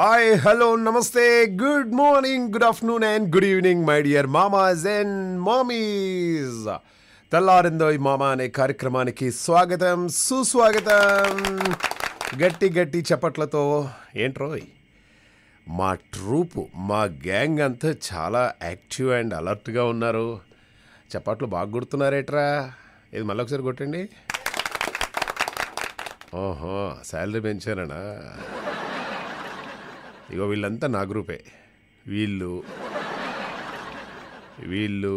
hi hello నమస్తే good morning good afternoon and good evening my dear మామాజ్ and మామీస్ ఈ మామా అనే కార్యక్రమానికి స్వాగతం సుస్వాగతం గట్టి గట్టి చప్పట్లతో ఏంట్రోయ్ మా ట్రూప్ మా గ్యాంగ్ అంతా చాలా యాక్టివ్ అండ్ అలర్ట్గా ఉన్నారు చప్పట్లు బాగా గుర్తున్నారేట్రా ఇది మళ్ళీ ఒకసారి కొట్టండి ఓహో శాలరీ పెంచారనా ఇగో వీళ్ళంతా నా గ్రూపే వీళ్ళు వీళ్ళు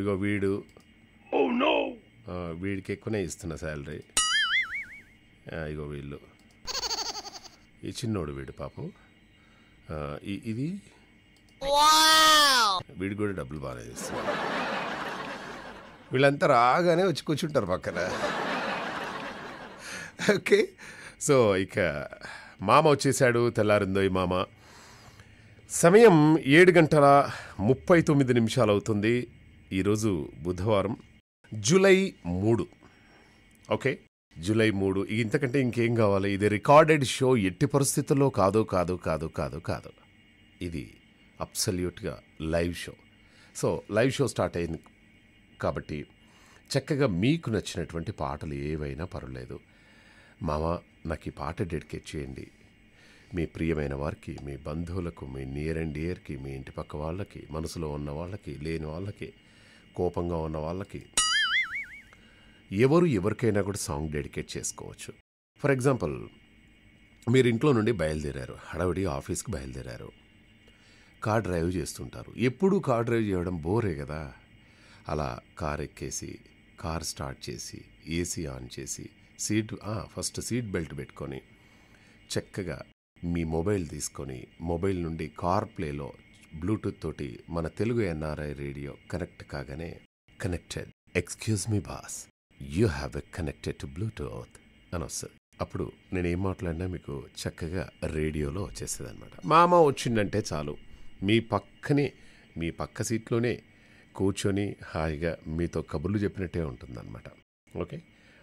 ఇగో వీడు oh, వీడికి ఎక్కువనే ఇస్తున్నా శాలరీ ఇగో వీళ్ళు ఈ చిన్నోడు వీడు పాపం ఇది వీడు కూడా డబ్బులు బాగానే చేస్తున్నాడు వీళ్ళంతా రాగానే వచ్చి కూర్చుంటారు పక్కన ఓకే సో ఇక మామ వచ్చేసాడు తెల్లారిందోయ్ మామ సమయం ఏడు గంటల ముప్పై తొమ్మిది నిమిషాలు అవుతుంది ఈరోజు బుధవారం జూలై మూడు ఓకే జూలై మూడు ఇంతకంటే ఇంకేం కావాలి ఇది రికార్డెడ్ షో ఎట్టి పరిస్థితుల్లో కాదు కాదు కాదు కాదు కాదు ఇది అబ్సల్యూట్గా live show so live show start అయింది కాబట్టి చక్కగా మీకు నచ్చినటువంటి పాటలు ఏవైనా పర్వాలేదు మామ నాకు ఈ పాట డెడికేట్ చేయండి మీ ప్రియమైన వారికి మీ బంధువులకు మీ నియర్ అండ్ ఇయర్కి మీ ఇంటి పక్క వాళ్ళకి మనసులో ఉన్న వాళ్ళకి లేని వాళ్ళకి కోపంగా ఉన్న వాళ్ళకి ఎవరు ఎవరికైనా కూడా సాంగ్ డెడికేట్ చేసుకోవచ్చు ఫర్ ఎగ్జాంపుల్ మీరు ఇంట్లో నుండి బయలుదేరారు హడావిడి ఆఫీస్కి బయలుదేరారు కార్ డ్రైవ్ చేస్తుంటారు ఎప్పుడూ కార్ డ్రైవ్ చేయడం బోరే కదా అలా కార్ ఎక్కేసి కార్ స్టార్ట్ చేసి ఏసీ ఆన్ చేసి సీట్ ఫస్ట్ సీట్ బెల్ట్ పెట్టుకొని చక్కగా మీ మొబైల్ తీసుకొని మొబైల్ నుండి కార్ ప్లేలో బ్లూటూత్ తోటి మన తెలుగు ఎన్ఆర్ఐ రేడియో కనెక్ట్ కాగానే connected excuse me boss you have a connected to Bluetooth అని వస్తుంది అప్పుడు నేను ఏం మాట్లాడినా మీకు చక్కగా రేడియోలో వచ్చేసేది అనమాట మామ వచ్చిందంటే చాలు మీ పక్కనే మీ పక్క సీట్లోనే కూర్చొని హాయిగా మీతో కబుర్లు చెప్పినట్టే ఉంటుందన్నమాట ఓకే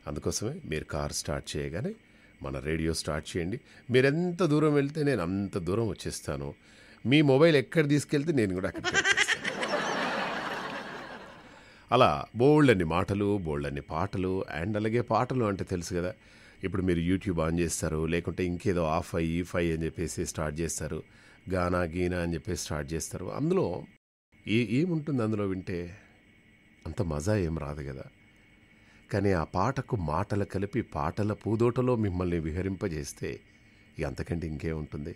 అందుకోసమే మీరు కార్ స్టార్ట్ చేయగానే మన రేడియో స్టార్ట్ చేయండి మీరు ఎంత దూరం వెళ్తే నేను అంత దూరం వచ్చేస్తాను మీ మొబైల్ ఎక్కడ తీసుకెళ్తే నేను కూడా అక్కడ అలా బోల్డన్ని మాటలు బోల్డన్ని పాటలు అండ్ అలాగే పాటలు అంటే తెలుసు కదా ఇప్పుడు మీరు యూట్యూబ్ ఆన్ చేస్తారు లేకుంటే ఇంకేదో ఆఫ్ అయ్యి ఈఫ్ అయ్యి అని చెప్పేసి స్టార్ట్ చేస్తారు గానా గీనా అని చెప్పేసి స్టార్ట్ చేస్తారు అందులో ఏ ఏముంటుంది అందులో వింటే అంత మజా ఏం రాదు కదా కానీ ఆ పాటకు మాటలు కలిపి పాటల పూదోటలో మిమ్మల్ని విహరింపజేస్తే ఎంతకంటే ఇంకే ఉంటుంది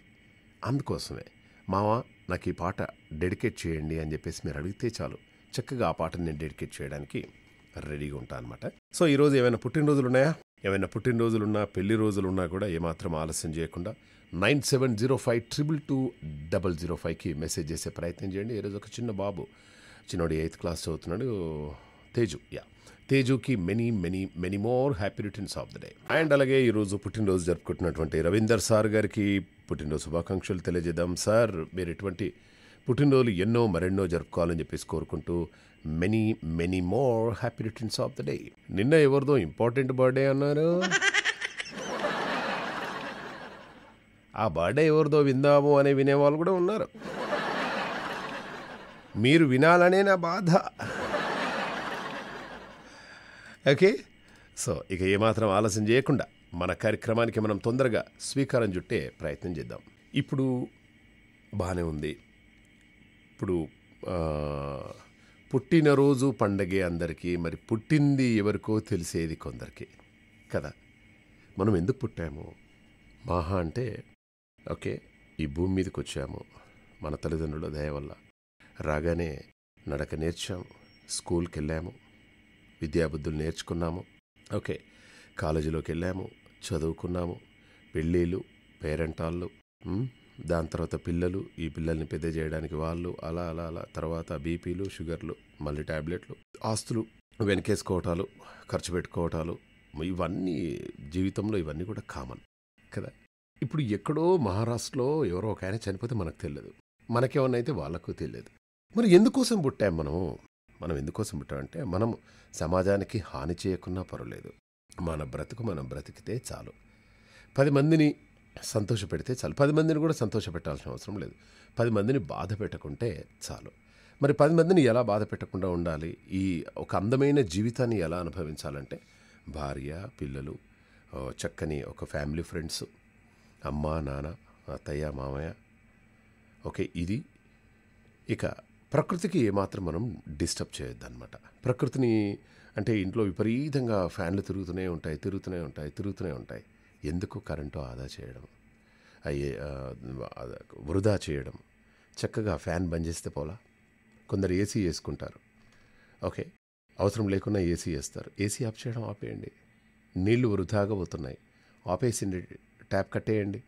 అందుకోసమే మావా నాకు ఈ పాట డెడికేట్ చేయండి అని చెప్పేసి మీరు అడిగితే చాలు చక్కగా ఆ పాటను నేను డెడికేట్ చేయడానికి రెడీగా ఉంటాను అనమాట సో ఈరోజు ఏమైనా పుట్టినరోజులు ఉన్నాయా ఏమైనా పుట్టినరోజులున్నా పెళ్లి రోజులున్నా కూడా ఏమాత్రం ఆలస్యం చేయకుండా nine seven zero five triple two double zero ఫైవ్కి మెసేజ్ చేసే ప్రయత్నం చేయండి ఈరోజు ఒక చిన్న బాబు చిన్నోడు ఎయిత్ క్లాస్ చదువుతున్నాడు తేజు యా తేజుకి many many many more happy returns of the day and అలాగే ఈరోజు పుట్టినరోజు జరుపుకుంటున్నటువంటి రవీందర్ సార్ గారికి పుట్టినరోజు శుభాకాంక్షలు తెలియజేద్దాం సార్ మీరు ఎటువంటి పుట్టినరోజులు ఎన్నో మరెన్నో జరుపుకోవాలని చెప్పేసి కోరుకుంటూ many many more happy returns of the day నిన్న ఎవరిదో ఇంపార్టెంట్ బర్త్డే అన్నారు ఆ బర్త్డే ఎవరిదో విందాము అనే వినేవాళ్ళు కూడా ఉన్నారు మీరు వినాలనే నా బాధ ఓకే సో ఇక ఏమాత్రం ఆలస్యం చేయకుండా మన కార్యక్రమానికి మనం తొందరగా స్వీకారం చుట్టే ప్రయత్నం చేద్దాం ఇప్పుడు బాగానే ఉంది ఇప్పుడు పుట్టినరోజు పండగే అందరికీ మరి పుట్టింది ఎవరికో తెలిసేది కొందరికి కదా మనం ఎందుకు పుట్టాము మహా అంటే ఓకే ఈ భూమి మీదకి వచ్చాము మన తల్లిదండ్రుల దయ వల్ల రాగానే నడక నేర్చాము స్కూల్కి వెళ్ళాము విద్యాబుద్ధులు నేర్చుకున్నాము ఓకే కాలేజీలోకి వెళ్ళాము చదువుకున్నాము పెళ్ళిళ్ళు పేరెంటాళ్ళు దాని తర్వాత పిల్లలు ఈ పిల్లల్ని పెద్ద చేయడానికి వాళ్ళు అలా అలా అలా తర్వాత బీపీలు షుగర్లు మళ్ళీ ట్యాబ్లెట్లు ఆస్తులు వెనకేసుకోవటాలు ఖర్చు పెట్టుకోవటాలు ఇవన్నీ జీవితంలో ఇవన్నీ కూడా కామన్ కదా ఇప్పుడు ఎక్కడో మహారాష్ట్రలో ఎవరో ఒక ఆయన చనిపోతే మనకు తెలియదు మనకేమన్నా అయితే వాళ్ళకు తెలియదు మరి ఎందుకోసం పుట్టాం మనము మనం ఎందుకోసం పెట్టామంటే మనం సమాజానికి హాని చేయకున్నా పర్వాలేదు మన బ్రతుకు మనం బ్రతికితే చాలు పది మందిని సంతోష పెడితే చాలు పది మందిని కూడా సంతోష పెట్టాల్సిన అవసరం లేదు పది మందిని బాధ పెట్టకుంటే చాలు మరి పది మందిని ఎలా బాధ పెట్టకుండా ఉండాలి ఈ ఒక అందమైన జీవితాన్ని ఎలా అనుభవించాలంటే భార్య పిల్లలు చక్కని ఒక ఫ్యామిలీ ఫ్రెండ్స్ అమ్మ నాన్న అత్తయ్య మామయ్య ఓకే ఇది ఇక ప్రకృతికి ఏమాత్రం మనం డిస్టర్బ్ అనమాట ప్రకృతిని అంటే ఇంట్లో విపరీతంగా ఫ్యాన్లు తిరుగుతూనే ఉంటాయి తిరుగుతూనే ఉంటాయి తిరుగుతూనే ఉంటాయి ఎందుకు కరెంటు ఆదా చేయడం అయ్యే వృధా చేయడం చక్కగా ఫ్యాన్ బంద్ చేస్తే పోలా కొందరు ఏసీ వేసుకుంటారు ఓకే అవసరం లేకుండా ఏసీ వేస్తారు ఏసీ ఆఫ్ చేయడం ఆపేయండి నీళ్లు వృధాగా పోతున్నాయి ఆపేసి ట్యాప్ కట్టేయండి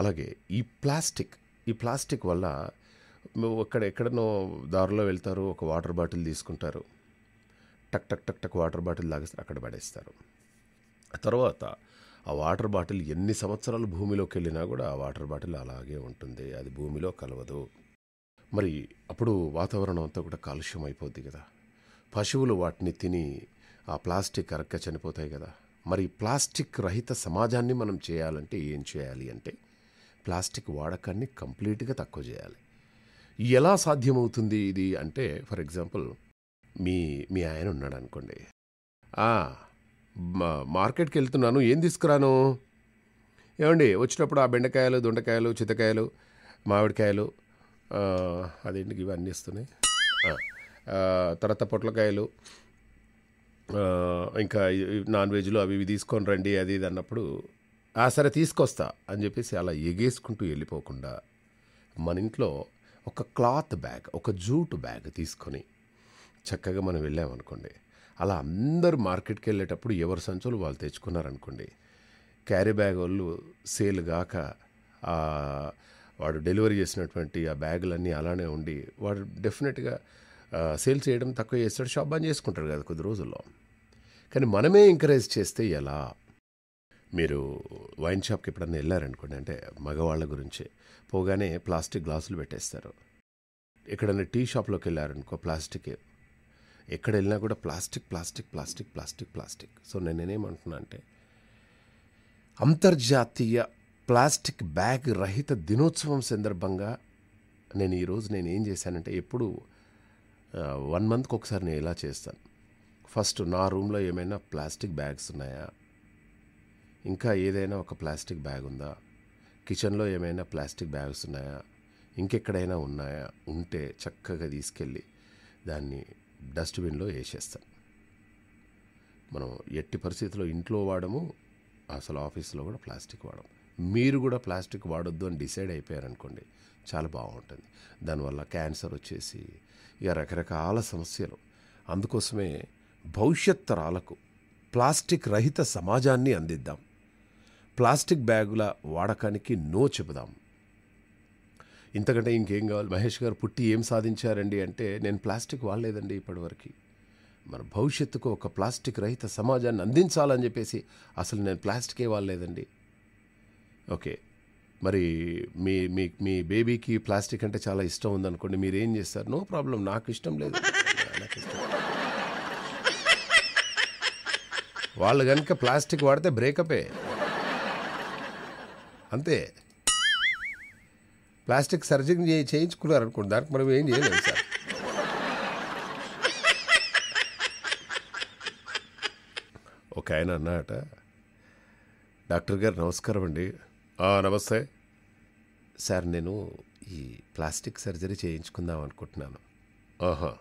అలాగే ఈ ప్లాస్టిక్ ఈ ప్లాస్టిక్ వల్ల నువ్వు అక్కడ ఎక్కడనో దారిలో వెళ్తారు ఒక వాటర్ బాటిల్ తీసుకుంటారు టక్ టక్ టక్ టక్ వాటర్ బాటిల్ తాగేస్తారు అక్కడ పడేస్తారు తర్వాత ఆ వాటర్ బాటిల్ ఎన్ని సంవత్సరాలు భూమిలోకి వెళ్ళినా కూడా ఆ వాటర్ బాటిల్ అలాగే ఉంటుంది అది భూమిలో కలవదు మరి అప్పుడు వాతావరణం అంతా కూడా కాలుష్యం అయిపోద్ది కదా పశువులు వాటిని తిని ఆ ప్లాస్టిక్ అరక్క చనిపోతాయి కదా మరి ప్లాస్టిక్ రహిత సమాజాన్ని మనం చేయాలంటే ఏం చేయాలి అంటే ప్లాస్టిక్ వాడకాన్ని కంప్లీట్గా తక్కువ చేయాలి ఎలా సాధ్యమవుతుంది ఇది అంటే ఫర్ ఎగ్జాంపుల్ మీ మీ ఆయన ఉన్నాడు అనుకోండి మార్కెట్కి వెళ్తున్నాను ఏం తీసుకురాను ఏమండి వచ్చినప్పుడు ఆ బెండకాయలు దొండకాయలు చితకాయలు మామిడికాయలు అదేంటికి ఇవన్నీ ఇస్తున్నాయి తర్వాత పొట్లకాయలు ఇంకా నాన్ వెజ్లు అవి ఇవి తీసుకొని రండి అది ఇది అన్నప్పుడు ఆ సరే తీసుకొస్తా అని చెప్పేసి అలా ఎగేసుకుంటూ వెళ్ళిపోకుండా మన ఇంట్లో ఒక క్లాత్ బ్యాగ్ ఒక జూట్ బ్యాగ్ తీసుకొని చక్కగా మనం వెళ్ళామనుకోండి అలా అందరూ మార్కెట్కి వెళ్ళేటప్పుడు ఎవరి సంచులు వాళ్ళు తెచ్చుకున్నారనుకోండి క్యారీ బ్యాగ్ వాళ్ళు సేల్ కాక వాడు డెలివరీ చేసినటువంటి ఆ బ్యాగులన్నీ అలానే ఉండి వాడు డెఫినెట్గా సేల్ చేయడం తక్కువ చేస్తాడు షాప్ బంద్ చేసుకుంటాడు కదా కొద్ది రోజుల్లో కానీ మనమే ఎంకరేజ్ చేస్తే ఎలా మీరు వైన్ షాప్కి ఎప్పుడన్నా వెళ్ళారనుకోండి అంటే మగవాళ్ళ గురించి పోగానే ప్లాస్టిక్ గ్లాసులు పెట్టేస్తారు ఎక్కడైనా టీ షాప్లోకి వెళ్ళారనుకో ప్లాస్టిక్ ఎక్కడ వెళ్ళినా కూడా plastic plastic plastic plastic plastic so నేను నేనేమంటున్నా అంటే అంతర్జాతీయ ప్లాస్టిక్ బ్యాగ్ రహిత దినోత్సవం సందర్భంగా నేను ఈరోజు నేను ఏం చేశానంటే ఎప్పుడు వన్ మంత్కి ఒకసారి నేను ఇలా చేస్తాను ఫస్ట్ నా రూమ్లో ఏమైనా ప్లాస్టిక్ బ్యాగ్స్ ఉన్నాయా ఇంకా ఏదైనా ఒక ప్లాస్టిక్ బ్యాగ్ ఉందా కిచెన్లో ఏమైనా ప్లాస్టిక్ బ్యాగ్స్ ఉన్నాయా ఇంకెక్కడైనా ఉన్నాయా ఉంటే చక్కగా తీసుకెళ్ళి దాన్ని డస్ట్బిన్లో వేసేస్తాం మనం ఎట్టి పరిస్థితిలో ఇంట్లో వాడము అసలు ఆఫీస్లో కూడా ప్లాస్టిక్ వాడము మీరు కూడా ప్లాస్టిక్ వాడొద్దు అని డిసైడ్ అయిపోయారనుకోండి చాలా బాగుంటుంది దానివల్ల క్యాన్సర్ వచ్చేసి ఇక రకరకాల సమస్యలు అందుకోసమే భవిష్యత్ తరాలకు ప్లాస్టిక్ రహిత సమాజాన్ని అందిద్దాం ప్లాస్టిక్ బ్యాగుల వాడకానికి నో చెబుదాం ఇంతకంటే ఇంకేం కావాలి మహేష్ గారు పుట్టి ఏం సాధించారండి అంటే నేను ప్లాస్టిక్ వాడలేదండి ఇప్పటివరకు మన భవిష్యత్తుకు ఒక ప్లాస్టిక్ రహిత సమాజాన్ని అందించాలని చెప్పేసి అసలు నేను ప్లాస్టికే వాడలేదండి ఓకే మరి మీ మీ మీ బేబీకి ప్లాస్టిక్ అంటే చాలా ఇష్టం ఉందనుకోండి మీరు ఏం చేస్తారు నో ప్రాబ్లం నాకు ఇష్టం లేదు వాళ్ళు కనుక ప్లాస్టిక్ వాడితే బ్రేకపే అంతే ప్లాస్టిక్ సర్జరీ చేయించుకున్నారు అనుకోండి దానికి మనం ఏం చేయలేము సార్ ఒక ఆయన అన్నాట డాక్టర్ గారు నమస్కారం అండి నమస్తే సార్ నేను ఈ ప్లాస్టిక్ సర్జరీ చేయించుకుందాం అనుకుంటున్నాను ఆహా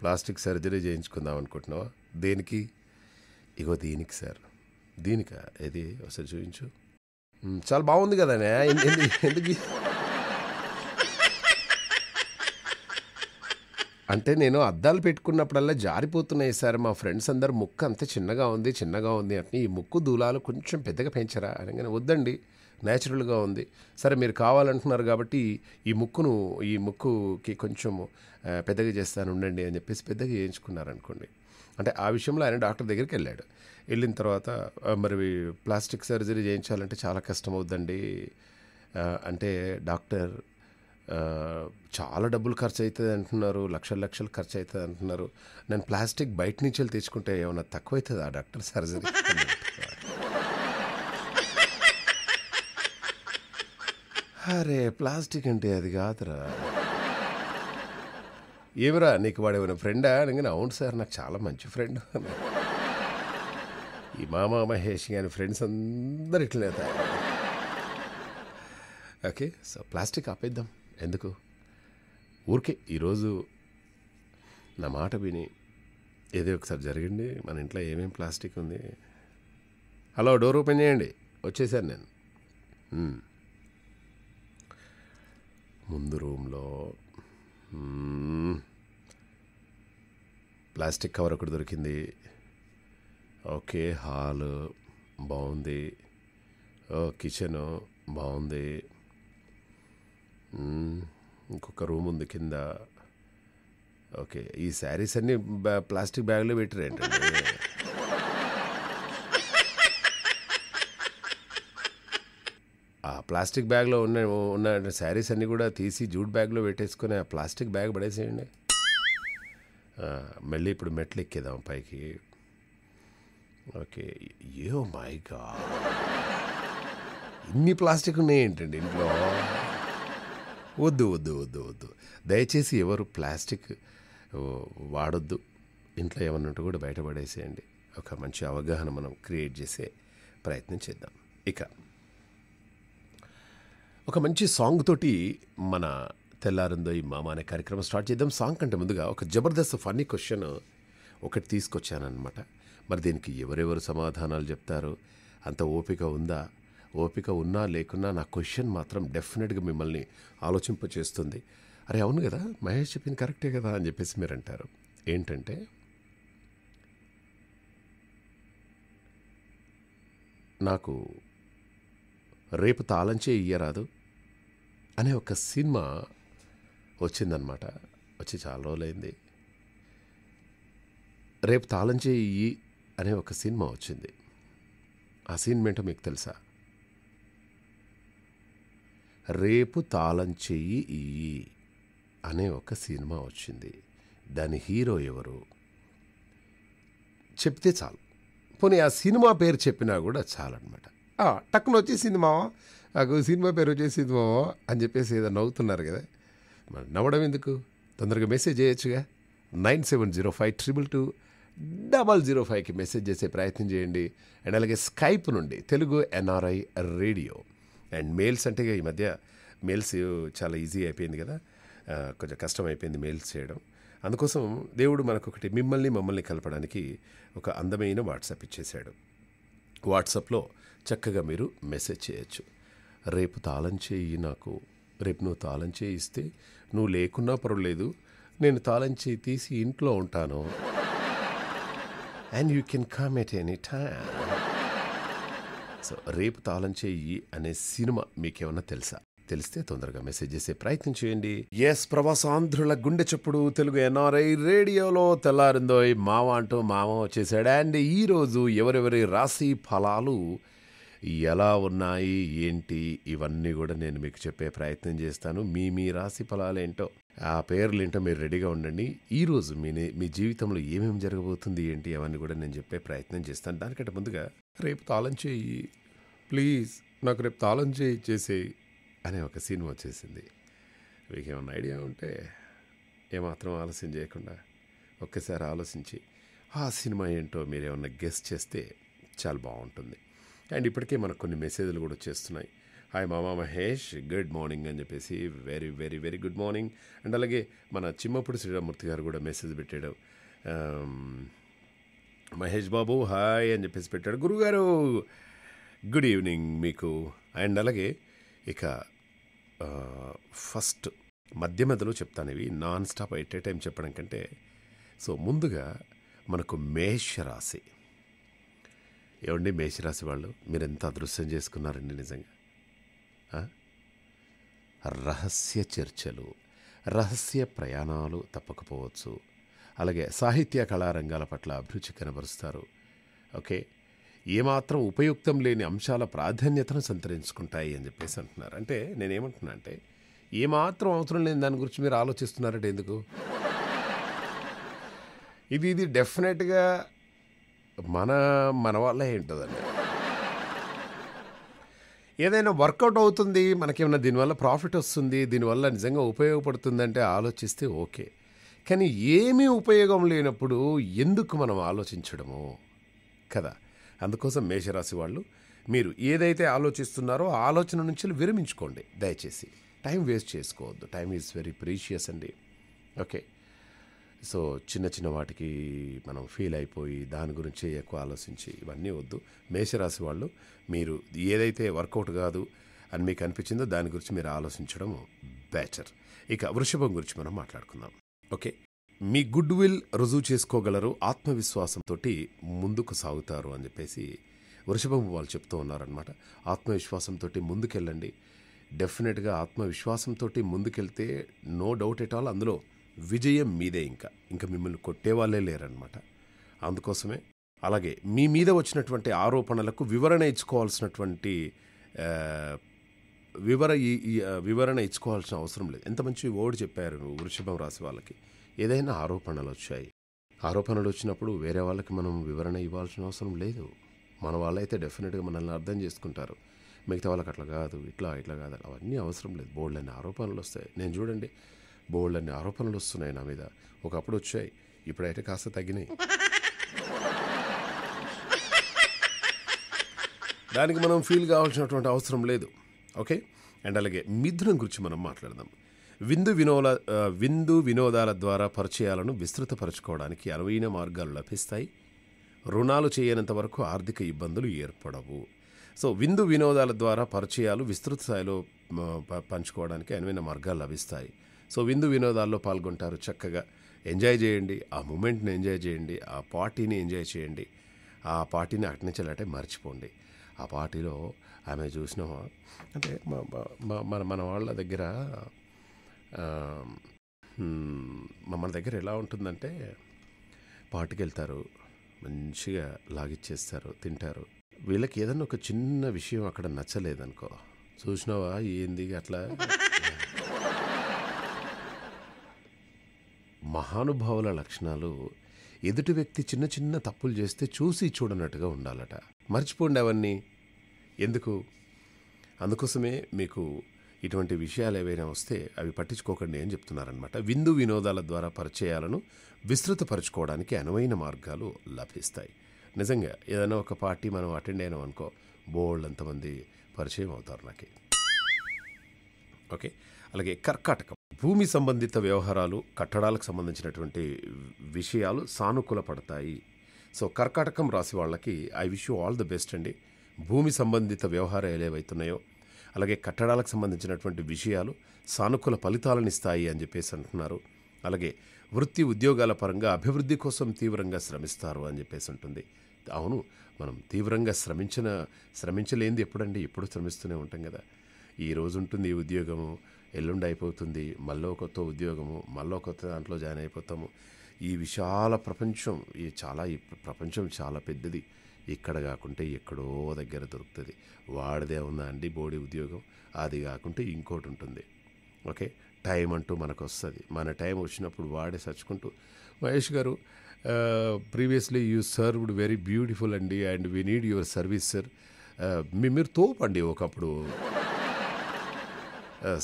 ప్లాస్టిక్ సర్జరీ చేయించుకుందాం అనుకుంటున్నావా దేనికి ఇగో దీనికి సార్ దీనికా ఏది ఒకసారి చూపించు చాలా బాగుంది కదనే ఎందుకు అంటే నేను అద్దాలు పెట్టుకున్నప్పుడల్లా జారిపోతున్నాయి సార్ మా ఫ్రెండ్స్ అందరు ముక్కు అంత చిన్నగా ఉంది చిన్నగా ఉంది అంటే ఈ ముక్కు దూలాలు కొంచెం పెద్దగా పెంచరా అనగానే వద్దండి న్యాచురల్గా ఉంది సరే మీరు కావాలంటున్నారు కాబట్టి ఈ ముక్కును ఈ ముక్కుకి కొంచెం పెద్దగా చేస్తాను ఉండండి అని చెప్పేసి పెద్దగా చేయించుకున్నారనుకోండి అంటే ఆ విషయంలో ఆయన డాక్టర్ దగ్గరికి వెళ్ళాడు వెళ్ళిన తర్వాత మరి ప్లాస్టిక్ సర్జరీ చేయించాలంటే చాలా కష్టం అవుద్దండి అంటే డాక్టర్ చాలా డబ్బులు ఖర్చు అవుతుంది అంటున్నారు లక్షల లక్షలు ఖర్చు అవుతుంది అంటున్నారు నేను ప్లాస్టిక్ బయట నుంచి వెళ్ళి తెచ్చుకుంటే ఏమైనా తక్కువ అవుతుంది ఆ డాక్టర్ సర్జరీ అరే ప్లాస్టిక్ అంటే అది కాదురా ఏమిరా నీకు వాడు ఏమైనా ఫ్రెండా అనగానే అవును సార్ నాకు చాలా మంచి ఫ్రెండ్ ఈ మామ మహేష్ గారి ఫ్రెండ్స్ అందరు ఇట్లనే ఓకే సో ప్లాస్టిక్ ఆపేద్దాం ఎందుకు ఊరికే ఈరోజు నా మాట విని ఏదో ఒకసారి జరిగింది మన ఇంట్లో ఏమేమి ప్లాస్టిక్ ఉంది హలో డోర్ ఓపెన్ చేయండి వచ్చేసాను నేను ముందు రూమ్లో ప్లాస్టిక్ కవర్ ఒకటి దొరికింది ఓకే హాల్ బాగుంది కిచెను బాగుంది ఇంకొక రూమ్ ఉంది కింద ఓకే ఈ శారీస్ అన్ని ప్లాస్టిక్ బ్యాగ్లో పెట్టారు ఆ ప్లాస్టిక్ బ్యాగ్లో ఉన్న ఉన్న శారీస్ అన్నీ కూడా తీసి జూట్ బ్యాగ్లో పెట్టేసుకొని ఆ ప్లాస్టిక్ బ్యాగ్ పడేసేయండి మళ్ళీ ఇప్పుడు మెట్లు ఎక్కేదాం పైకి ఓకే ఏ మైగా ఇన్ని ప్లాస్టిక్ ఉన్నాయేంటండి ఇంట్లో వద్దు వద్దు వద్దు వద్దు దయచేసి ఎవరు ప్లాస్టిక్ వాడొద్దు ఇంట్లో ఏమన్నా ఉంటే కూడా బయటపడేసేయండి ఒక మంచి అవగాహన మనం క్రియేట్ చేసే ప్రయత్నం చేద్దాం ఇక ఒక మంచి సాంగ్ తోటి మన తెల్లారిందో ఈ మామా అనే కార్యక్రమం స్టార్ట్ చేద్దాం సాంగ్ కంటే ముందుగా ఒక జబర్దస్త్ ఫన్నీ క్వశ్చన్ ఒకటి తీసుకొచ్చానమాట మరి దీనికి ఎవరెవరు సమాధానాలు చెప్తారు అంత ఓపిక ఉందా ఓపిక ఉన్నా లేకున్నా నా క్వశ్చన్ మాత్రం డెఫినెట్గా మిమ్మల్ని ఆలోచింపచేస్తుంది అరే అవును కదా మహేష్ చెప్పింది కరెక్టే కదా అని చెప్పేసి మీరు అంటారు ఏంటంటే నాకు రేపు తాళంచే ఇయ్యరాదు అనే ఒక సినిమా వచ్చిందనమాట వచ్చి చాలా రోజులైంది రేపు తాళం చేయి అనే ఒక సినిమా వచ్చింది ఆ సీన్ ఏంటో మీకు తెలుసా రేపు తాళం చెయ్యి ఇయ్యి అనే ఒక సినిమా వచ్చింది దాని హీరో ఎవరు చెప్తే చాలు పోనీ ఆ సినిమా పేరు చెప్పినా కూడా చాలన్నమాట టక్కున వచ్చి సినిమా సినిమా పేరు వచ్చే సినిమా అని చెప్పేసి ఏదో నవ్వుతున్నారు కదా మరి నవ్వడం ఎందుకు తొందరగా మెసేజ్ చేయొచ్చుగా nine seven zero five triple two double zero ఫైవ్కి మెసేజ్ చేసే ప్రయత్నం చేయండి అండ్ అలాగే స్కైప్ నుండి Telugu NRI radio and mails అంటే ఈ మధ్య మెయిల్స్ చాలా ఈజీ అయిపోయింది కదా కొంచెం కష్టం అయిపోయింది మెయిల్స్ చేయడం అందుకోసం దేవుడు మనకు ఒకటి మిమ్మల్ని మమ్మల్ని కలపడానికి ఒక అందమైన వాట్సాప్ ఇచ్చేశాడు వాట్సాప్లో చక్కగా మీరు మెసేజ్ చేయొచ్చు రేపు తాళం చేయి నాకు రేపు నువ్వు తాళం చేయిస్తే నువ్వు లేకున్నా పర్వాలేదు నేను తాళంచి తీసి ఇంట్లో ఉంటాను and you can come at any time so రేపు తాళం చెయ్యి అనే సినిమా మీకేమన్నా తెలుసా తెలిస్తే తొందరగా మెసేజ్ చేసే ప్రయత్నం చేయండి ఎస్ ఆంధ్రుల గుండె చప్పుడు తెలుగు ఎన్ఆర్ఐ రేడియోలో తెల్లారిందో మావ అంటూ మావ వచ్చేసాడు అండ్ ఈరోజు ఎవరెవరి రాశి ఫలాలు ఎలా ఉన్నాయి ఏంటి ఇవన్నీ కూడా నేను మీకు చెప్పే ప్రయత్నం చేస్తాను మీ మీ రాశి ఫలాలు ఏంటో ఆ పేర్లు ఏంటో మీరు రెడీగా ఉండండి ఈరోజు మీ మీ జీవితంలో ఏమేమి జరగబోతుంది ఏంటి అవన్నీ కూడా నేను చెప్పే ప్రయత్నం చేస్తాను దానికంటే ముందుగా రేపు తాళం చేయి ప్లీజ్ నాకు రేపు తాళం చేయి చేసేయి అనే ఒక సినిమా వచ్చేసింది మీకు ఏమన్నా ఐడియా ఉంటే ఏమాత్రం ఆలస్యం చేయకుండా ఒక్కసారి ఆలోచించి ఆ సినిమా ఏంటో మీరేమన్నా గెస్ట్ చేస్తే చాలా బాగుంటుంది అండ్ ఇప్పటికే మనకు కొన్ని మెసేజ్లు కూడా వచ్చేస్తున్నాయి హాయ్ మామా మహేష్ గుడ్ మార్నింగ్ అని చెప్పేసి very very very good morning and అలాగే మన చిమ్మపుడు శ్రీరామూర్తి గారు కూడా మెసేజ్ పెట్టాడు um, మహేష్ బాబు హాయ్ అని చెప్పేసి పెట్టాడు గురుగారు గుడ్ ఈవినింగ్ మీకు అండ్ అలాగే ఇక ఫస్ట్ మధ్య మధ్యలో చెప్తాను ఇవి non stop at a time చెప్పడం కంటే సో ముందుగా మనకు మేషరాశి ఏమండి మేషరాశి వాళ్ళు మీరు ఎంత అదృశ్యం చేసుకున్నారండి నిజంగా రహస్య చర్చలు రహస్య ప్రయాణాలు తప్పకపోవచ్చు అలాగే సాహిత్య కళారంగాల పట్ల అభిరుచి కనబరుస్తారు ఓకే ఏమాత్రం ఉపయుక్తం లేని అంశాల ప్రాధాన్యతను సంతరించుకుంటాయి అని చెప్పేసి అంటున్నారు అంటే నేనేమంటున్నా అంటే ఏమాత్రం అవసరం లేని దాని గురించి మీరు ఆలోచిస్తున్నారంటే ఎందుకు ఇది ఇది డెఫినెట్గా మన మన వల్లే ఉంటుందండి ఏదైనా వర్కౌట్ అవుతుంది మనకేమైనా దీనివల్ల ప్రాఫిట్ వస్తుంది దీనివల్ల నిజంగా ఉపయోగపడుతుందంటే ఆలోచిస్తే ఓకే కానీ ఏమీ ఉపయోగం లేనప్పుడు ఎందుకు మనం ఆలోచించడము కదా అందుకోసం మేషరాశి వాళ్ళు మీరు ఏదైతే ఆలోచిస్తున్నారో ఆలోచన నుంచి విరమించుకోండి దయచేసి టైం వేస్ట్ చేసుకోవద్దు టైం ఈజ్ వెరీ ప్రీషియస్ అండి ఓకే సో చిన్న చిన్న వాటికి మనం ఫీల్ అయిపోయి దాని గురించి ఎక్కువ ఆలోచించి ఇవన్నీ వద్దు మేషరాశి వాళ్ళు మీరు ఏదైతే వర్కౌట్ కాదు అని మీకు అనిపించిందో దాని గురించి మీరు ఆలోచించడం బ్యాచర్ ఇక వృషభం గురించి మనం మాట్లాడుకుందాం ఓకే మీ గుడ్ విల్ రుజువు చేసుకోగలరు ఆత్మవిశ్వాసంతో ముందుకు సాగుతారు అని చెప్పేసి వృషభం వాళ్ళు చెప్తూ ఉన్నారనమాట ఆత్మవిశ్వాసంతో ముందుకెళ్ళండి డెఫినెట్గా ఆత్మవిశ్వాసంతో ముందుకెళ్తే నో డౌట్ ఎట్ ఆల్ అందులో విజయం మీదే ఇంకా ఇంకా మిమ్మల్ని కొట్టేవాళ్ళే లేరనమాట అందుకోసమే అలాగే మీ మీద వచ్చినటువంటి ఆరోపణలకు వివరణ ఇచ్చుకోవాల్సినటువంటి వివర వివరణ ఇచ్చుకోవాల్సిన అవసరం లేదు ఎంత మంచి ఓడి చెప్పారు వృషభం రాసి వాళ్ళకి ఏదైనా ఆరోపణలు వచ్చాయి ఆరోపణలు వచ్చినప్పుడు వేరే వాళ్ళకి మనం వివరణ ఇవ్వాల్సిన అవసరం లేదు మన వాళ్ళైతే డెఫినెట్గా మనల్ని అర్థం చేసుకుంటారు మిగతా వాళ్ళకి అట్లా కాదు ఇట్లా ఇట్లా కాదు అవన్నీ అవసరం లేదు బోల్డ్ అనే ఆరోపణలు వస్తాయి నేను చూడండి బోల్డ్ అనే ఆరోపణలు వస్తున్నాయి నా మీద ఒకప్పుడు వచ్చాయి ఇప్పుడైతే కాస్త తగ్గినాయి దానికి మనం ఫీల్ కావాల్సినటువంటి అవసరం లేదు ఓకే అండ్ అలాగే మిథునం గురించి మనం మాట్లాడదాం విందు వినోద విందు వినోదాల ద్వారా పరిచయాలను విస్తృతపరచుకోవడానికి అనువైన మార్గాలు లభిస్తాయి రుణాలు చేయనంత వరకు ఆర్థిక ఇబ్బందులు ఏర్పడవు సో విందు వినోదాల ద్వారా పరిచయాలు విస్తృత స్థాయిలో పంచుకోవడానికి అనువైన మార్గాలు లభిస్తాయి సో విందు వినోదాల్లో పాల్గొంటారు చక్కగా ఎంజాయ్ చేయండి ఆ మూమెంట్ని ఎంజాయ్ చేయండి ఆ పార్టీని ఎంజాయ్ చేయండి ఆ పార్టీని అటు నుంచి మర్చిపోండి ఆ పార్టీలో ఆమె చూసినామా అంటే మన మన వాళ్ళ దగ్గర మన దగ్గర ఎలా ఉంటుందంటే పార్టీకి వెళ్తారు మంచిగా లాగిచ్చేస్తారు తింటారు వీళ్ళకి ఏదన్నా ఒక చిన్న విషయం అక్కడ నచ్చలేదనుకో చూసినావా ఏంది అట్లా మహానుభావుల లక్షణాలు ఎదుటి వ్యక్తి చిన్న చిన్న తప్పులు చేస్తే చూసి చూడనట్టుగా ఉండాలట మర్చిపోండి అవన్నీ ఎందుకు అందుకోసమే మీకు ఇటువంటి విషయాలు ఏవైనా వస్తే అవి పట్టించుకోకండి అని చెప్తున్నారనమాట విందు వినోదాల ద్వారా పరిచయాలను విస్తృతపరచుకోవడానికి అనువైన మార్గాలు లభిస్తాయి నిజంగా ఏదైనా ఒక పార్టీ మనం అటెండ్ అయినాం అనుకో బోల్డ్ అంతమంది పరిచయం అవుతారు నాకు ఓకే అలాగే కర్కాటకం భూమి సంబంధిత వ్యవహారాలు కట్టడాలకు సంబంధించినటువంటి విషయాలు సానుకూల పడతాయి సో కర్కాటకం రాసి వాళ్ళకి I wish you all the best అండి భూమి సంబంధిత వ్యవహారాలు ఏవైతున్నాయో అలాగే కట్టడాలకు సంబంధించినటువంటి విషయాలు సానుకూల ఫలితాలను ఇస్తాయి అని చెప్పేసి అంటున్నారు అలాగే వృత్తి ఉద్యోగాల పరంగా అభివృద్ధి కోసం తీవ్రంగా శ్రమిస్తారు అని చెప్పేసి ఉంటుంది అవును మనం తీవ్రంగా శ్రమించిన శ్రమించలేంది ఎప్పుడండి ఎప్పుడు శ్రమిస్తూనే ఉంటాం కదా ఈ రోజు ఉంటుంది ఉద్యోగము ఎల్లుండి అయిపోతుంది మళ్ళీ కొత్త ఉద్యోగము మళ్ళీ కొత్త దాంట్లో జాయిన్ అయిపోతాము ఈ విశాల ప్రపంచం ఈ చాలా ఈ ప్రపంచం చాలా పెద్దది ఇక్కడ కాకుంటే ఎక్కడో దగ్గర దొరుకుతుంది వాడిదే ఉందా అండి బోడీ ఉద్యోగం అది కాకుంటే ఇంకోటి ఉంటుంది ఓకే టైం అంటూ మనకు వస్తుంది మన టైం వచ్చినప్పుడు వాడే సర్చుకుంటూ మహేష్ గారు previously you served very beautiful అండి and we need your service sir మీరు తోపండి ఒకప్పుడు